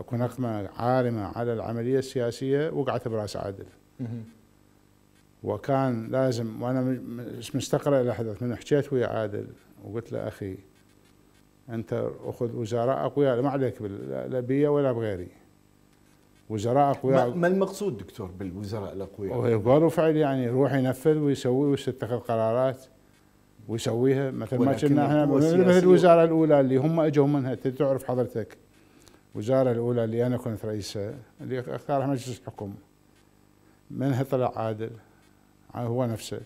اكو نقمة عارمة على العملية السياسية وقعت براس عادل وكان لازم وانا مستقر الاحداث من حكيت ويا عادل وقلت له اخي انت اخذ وزراء اقوياء ما عليك لا بي ولا بغيري وزراء اقوياء ما, المقصود دكتور بالوزراء الاقوياء؟ قالوا فعل يعني يروح ينفذ ويسوي ويتخذ قرارات ويسويها مثل ما كنا احنا مثل الوزاره الاولى اللي هم اجوا منها تعرف حضرتك الوزارة الأولى اللي أنا كنت رئيسها اللي اختارها مجلس الحكم منها طلع عادل هو نفسه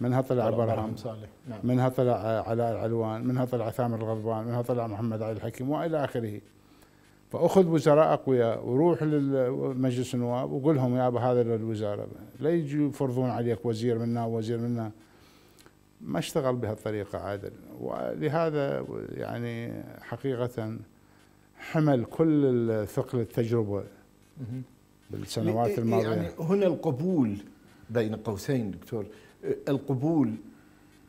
منها طلع برهم نعم. منها طلع علاء العلوان منها طلع ثامر الغضبان منها طلع محمد علي الحكيم وإلى آخره فأخذ وزراء أقوياء وروح لمجلس النواب وقول لهم يابا هذا الوزاره لا يجي يفرضون عليك وزير منا وزير منا ما اشتغل بهالطريقة عادل ولهذا يعني حقيقة حمل كل ثقل التجربه بالسنوات الماضيه يعني هنا القبول بين قوسين دكتور القبول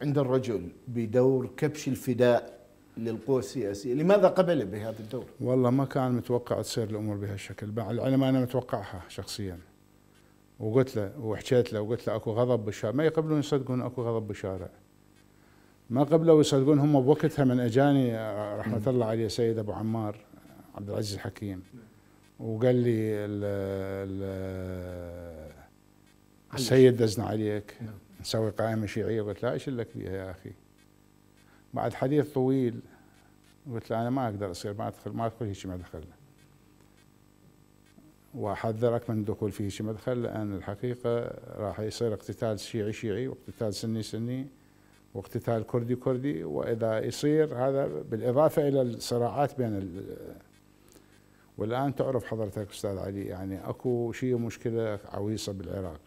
عند الرجل بدور كبش الفداء للقوى السياسيه، لماذا قبل بهذا الدور؟ والله ما كان متوقع تصير الامور بهالشكل، مع العلم انا متوقعها شخصيا. وقلت له وحكيت له وقلت له اكو غضب بالشارع، ما يقبلون يصدقون اكو غضب بالشارع. ما قبلوا يصدقون هم بوقتها من اجاني آه، رحمه الله عليه سيد ابو عمار عبد العزيز الحكيم وقال لي ال ال السيد دزنا عليك نعم. نسوي قائمه شيعيه قلت له ايش لك فيها يا اخي بعد حديث طويل قلت له انا ما اقدر اصير ما ادخل ما ادخل هيك مدخل واحذرك من الدخول في هيك مدخل لان الحقيقه راح يصير اقتتال شيعي شيعي واقتتال سني سني واقتتال كردي كردي واذا يصير هذا بالاضافه الى الصراعات بين والان تعرف حضرتك استاذ علي يعني اكو شيء مشكله عويصه بالعراق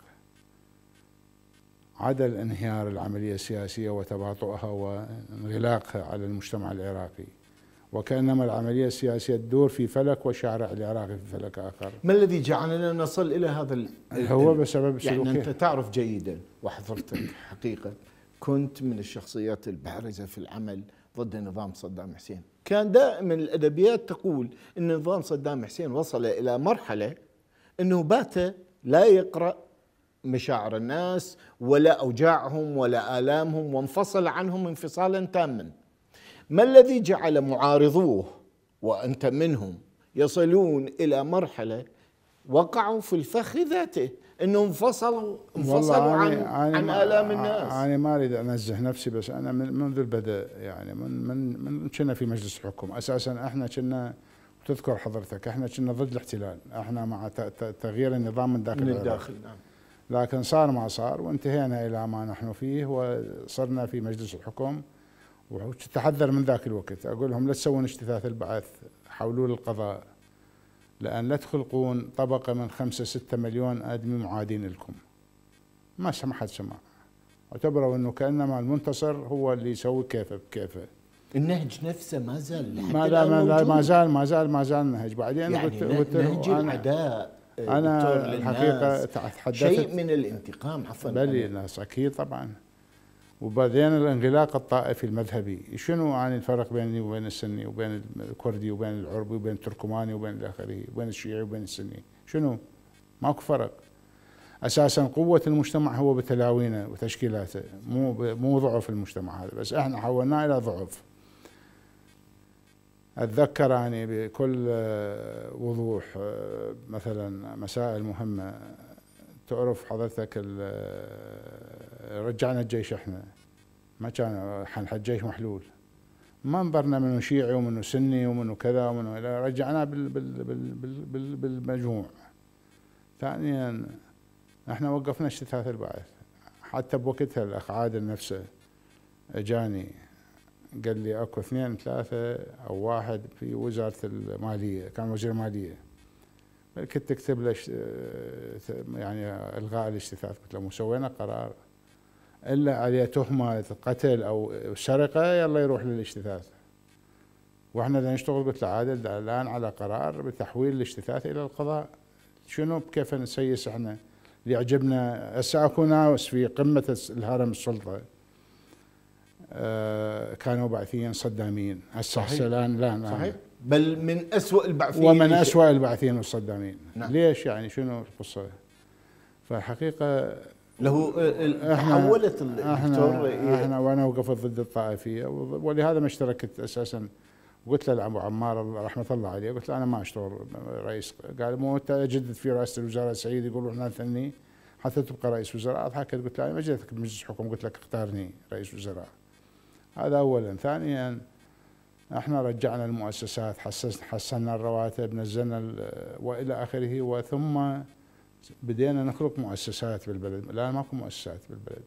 عدا انهيار العمليه السياسيه وتباطؤها وانغلاقها على المجتمع العراقي وكانما العمليه السياسيه تدور في فلك والشارع العراقي في فلك اخر. ما الذي جعلنا نصل الى هذا هو بسبب يعني يعني انت تعرف جيدا وحضرتك حقيقه كنت من الشخصيات البارزه في العمل ضد نظام صدام حسين. كان دائما الادبيات تقول ان نظام صدام حسين وصل الى مرحله انه بات لا يقرا مشاعر الناس ولا اوجاعهم ولا الامهم وانفصل عنهم انفصالا تاما. ما الذي جعل معارضوه وانت منهم يصلون الى مرحله وقعوا في الفخ ذاته انه انفصلوا انفصلوا عن عن الام الناس انا ما اريد انزه نفسي بس انا من منذ البدء يعني من من من كنا في مجلس الحكم اساسا احنا كنا تذكر حضرتك احنا كنا ضد الاحتلال احنا مع تغيير النظام من داخل من الداخل نعم لكن صار ما صار وانتهينا الى ما نحن فيه وصرنا في مجلس الحكم وتحذر من ذاك الوقت اقول لهم لا تسوون اجتثاث البعث حولوا للقضاء لأن لا تخلقون طبقة من خمسة ستة مليون آدمي معادين لكم ما سمحت سماع اعتبروا أنه كأنما المنتصر هو اللي يسوي كيفه بكيفه النهج نفسه ما زال ما لا ما, زال ما زال ما زال ما زال نهج بعدين يعني قلت قلت نهج العداء انا الحقيقه تحدثت شيء من الانتقام عفوا بل اكيد طبعا وبعدين الانغلاق الطائفي المذهبي شنو عن الفرق بيني وبين السني وبين الكردي وبين العربي وبين التركماني وبين الاخري وبين الشيعي وبين السني شنو ماكو فرق اساسا قوه المجتمع هو بتلاوينه وتشكيلاته مو مو ضعف المجتمع هذا بس احنا حولناه الى ضعف اتذكر يعني بكل آه، وضوح آه، مثلا مسائل مهمه تعرف حضرتك آه، رجعنا الجيش احنا ما كان الجيش محلول ما انظرنا منه شيعي ومنه سني ومنه كذا ومنه الى رجعناه بال بال بال بال بال بالمجموع ثانيا احنا وقفنا اجتثاث البعث حتى بوقتها الاخ عادل نفسه اجاني قال لي اكو اثنين ثلاثه او واحد في وزاره الماليه كان وزير الماليه كنت تكتب له آه، يعني الغاء الاجتثاث قلت له مو سوينا قرار الا عليه تهمه قتل او سرقه يلا يروح للاجتثاث واحنا بدنا نشتغل قلت له عادل الان على قرار بتحويل الاجتثاث الى القضاء شنو كيف نسيس احنا اللي يعجبنا هسه اكو ناس في قمه الهرم السلطه آه، كانوا بعثيين صداميين هسه الان لا صحيح بل من أسوأ البعثيين ومن أسوأ البعثيين والصدامين نعم. ليش يعني شنو القصة فحقيقة له آه، تحولت الدكتور احنا, احنا وانا وقفت ضد الطائفيه ولهذا ما اشتركت اساسا قلت له لابو عمار رحمه الله عليه قلت له انا ما اشتغل رئيس قال مو انت اجدد في رئاسه الوزراء سعيد يقول احنا نعم ثني حتى تبقى رئيس وزراء اضحكت قلت له انا ما جيتك بمجلس الحكم قلت لك اختارني رئيس وزراء هذا اولا ثانيا احنا رجعنا المؤسسات حسنا الرواتب نزلنا والى اخره وثم بدينا نخلق مؤسسات بالبلد الان ماكو مؤسسات بالبلد